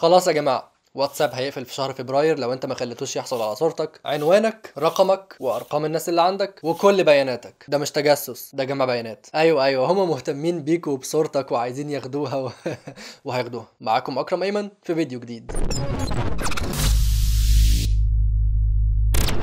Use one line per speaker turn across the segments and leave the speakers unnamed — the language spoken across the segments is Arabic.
خلاص يا جماعه واتساب هيقفل في شهر فبراير لو انت ما خليتوش يحصل على صورتك عنوانك رقمك وارقام الناس اللي عندك وكل بياناتك ده مش تجسس ده جمع بيانات ايوه ايوه هم مهتمين بيك وبصورتك وعايزين ياخدوها و... وهياخدوها معاكم اكرم ايمن في فيديو جديد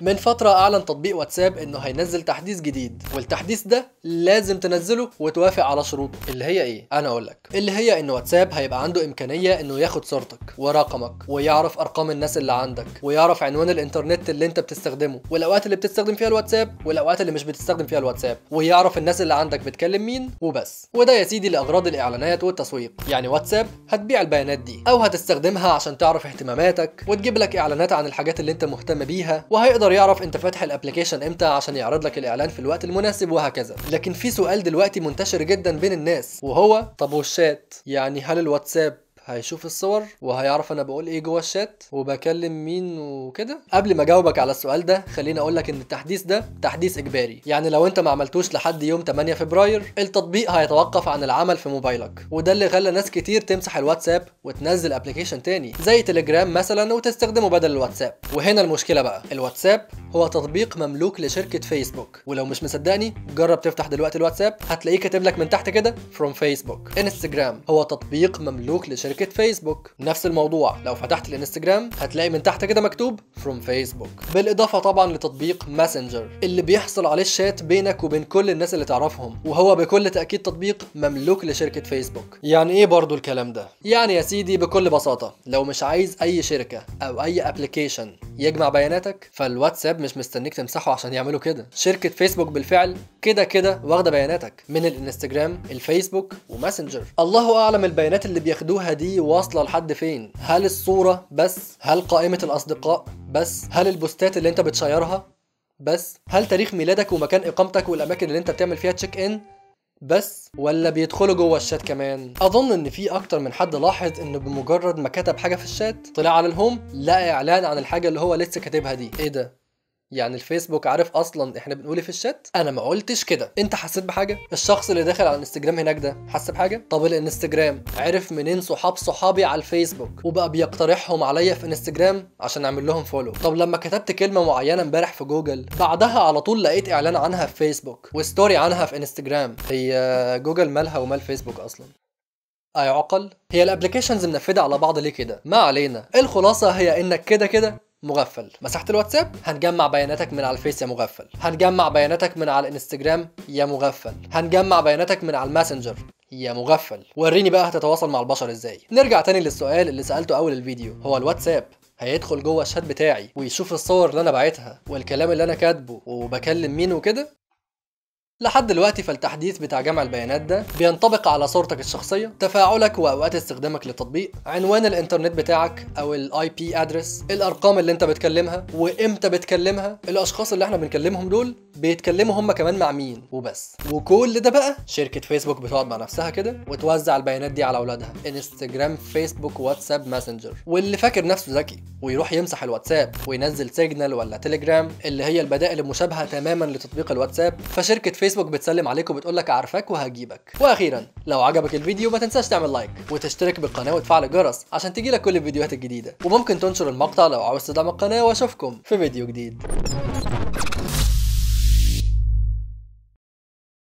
من فترة أعلن تطبيق واتساب إنه هينزل تحديث جديد والتحديث ده لازم تنزله وتوافق على شروطه اللي هي إيه؟ أنا أقول لك اللي هي إن واتساب هيبقى عنده إمكانية إنه ياخد صورتك ورقمك ويعرف أرقام الناس اللي عندك ويعرف عنوان الإنترنت اللي أنت بتستخدمه والأوقات اللي بتستخدم فيها الواتساب والأوقات اللي مش بتستخدم فيها الواتساب ويعرف الناس اللي عندك بتكلم مين وبس وده يا سيدي لأغراض الإعلانات والتسويق يعني واتساب هتبيع البيانات دي أو هتستخدمها عشان تعرف اهتماماتك وتجيب لك إعلانات عن الحاجات اللي أنت مهتم بيها وهيقدر يعرف انت فاتح الابلكيشن امتى عشان يعرض لك الاعلان في الوقت المناسب وهكذا لكن في سؤال دلوقتي منتشر جدا بين الناس وهو طب والشات يعني هل الواتساب هيشوف الصور وهيعرف انا بقول ايه جوه الشات وبكلم مين وكده قبل ما اجاوبك على السؤال ده خليني اقول لك ان التحديث ده تحديث اجباري يعني لو انت ما عملتوش لحد يوم 8 فبراير التطبيق هيتوقف عن العمل في موبايلك وده اللي خلى ناس كتير تمسح الواتساب وتنزل ابلكيشن تاني زي تليجرام مثلا وتستخدمه بدل الواتساب وهنا المشكله بقى الواتساب هو تطبيق مملوك لشركه فيسبوك ولو مش مصدقني جرب تفتح دلوقتي الواتساب هتلاقيه كاتب لك من تحت كده فروم فيسبوك انستجرام هو تطبيق مملوك لشركه شركة فيسبوك نفس الموضوع لو فتحت الانستجرام هتلاقي من تحت كده مكتوب from فيسبوك بالإضافة طبعا لتطبيق ماسنجر اللي بيحصل عليه الشات بينك وبين كل الناس اللي تعرفهم وهو بكل تأكيد تطبيق مملوك لشركة فيسبوك يعني إيه برضو الكلام ده؟ يعني يا سيدي بكل بساطة لو مش عايز أي شركة أو أي أبلكيشن يجمع بياناتك فالواتساب مش مستنيك تمسحه عشان يعملوا كده شركه فيسبوك بالفعل كده كده واخده بياناتك من الانستجرام الفيسبوك وماسنجر الله اعلم البيانات اللي بياخدوها دي واصله لحد فين هل الصوره بس هل قائمه الاصدقاء بس هل البوستات اللي انت بتشيرها بس هل تاريخ ميلادك ومكان اقامتك والاماكن اللي انت بتعمل فيها تشيك ان بس ولا بيدخلوا جوه الشات كمان اظن ان في اكتر من حد لاحظ انه بمجرد ما كتب حاجه في الشات طلع على الهوم لقى اعلان عن الحاجه اللي هو لسه كاتبها دي ايه ده يعني الفيسبوك عارف اصلا احنا بنقول إيه في الشات انا ما قلتش كده انت حسيت بحاجه الشخص اللي داخل على الانستجرام هناك ده حس بحاجه طب الانستجرام عرف منين صحاب صحابي على الفيسبوك وبقى بيقترحهم عليا في انستجرام عشان اعمل لهم فولو طب لما كتبت كلمه معينه امبارح في جوجل بعدها على طول لقيت اعلان عنها في فيسبوك وستوري عنها في انستجرام هي جوجل مالها ومال فيسبوك اصلا اي عقل هي الابلكيشنز منفذه على بعض ليه كده ما علينا الخلاصه هي انك كده كده مغفل مسحت الواتساب هنجمع بياناتك من على الفيس يا مغفل هنجمع بياناتك من على الانستجرام يا مغفل هنجمع بياناتك من على الماسنجر يا مغفل وريني بقى هتتواصل مع البشر ازاي نرجع تاني للسؤال اللي سألته اول الفيديو هو الواتساب هيدخل جوه الشات بتاعي ويشوف الصور اللي انا باعتها والكلام اللي انا كاتبه وبكلم مين وكده لحد دلوقتي فالتحديث بتاع جمع البيانات ده بينطبق على صورتك الشخصيه تفاعلك واوقات استخدامك للتطبيق عنوان الانترنت بتاعك او الاي بي ادرس الارقام اللي انت بتكلمها وامتى بتكلمها الاشخاص اللي احنا بنكلمهم دول بيتكلموا هم كمان مع مين وبس وكل ده بقى شركه فيسبوك بتقعد مع نفسها كده وتوزع البيانات دي على اولادها انستجرام فيسبوك واتساب ماسنجر واللي فاكر نفسه ذكي ويروح يمسح الواتساب وينزل سيجنال ولا تليجرام اللي هي البدائل المشابهه تماما لتطبيق الواتساب فشركه فيسبوك بتسلم عليك وبتقول لك عارفاك وهجيبك واخيرا لو عجبك الفيديو ما تنساش تعمل لايك وتشترك بالقناه وتفعل الجرس عشان تجيلك كل الفيديوهات الجديده وممكن تنشر المقطع لو عاوز تدعم القناه واشوفكم في فيديو جديد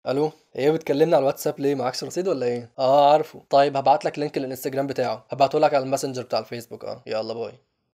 الو ايه بتكلمنا على الواتساب ليه معكش رصيد ولا ايه اه عارفه طيب هبعت لك لينك الانستجرام بتاعه هبعته لك على الماسنجر بتاع الفيسبوك اه يلا باي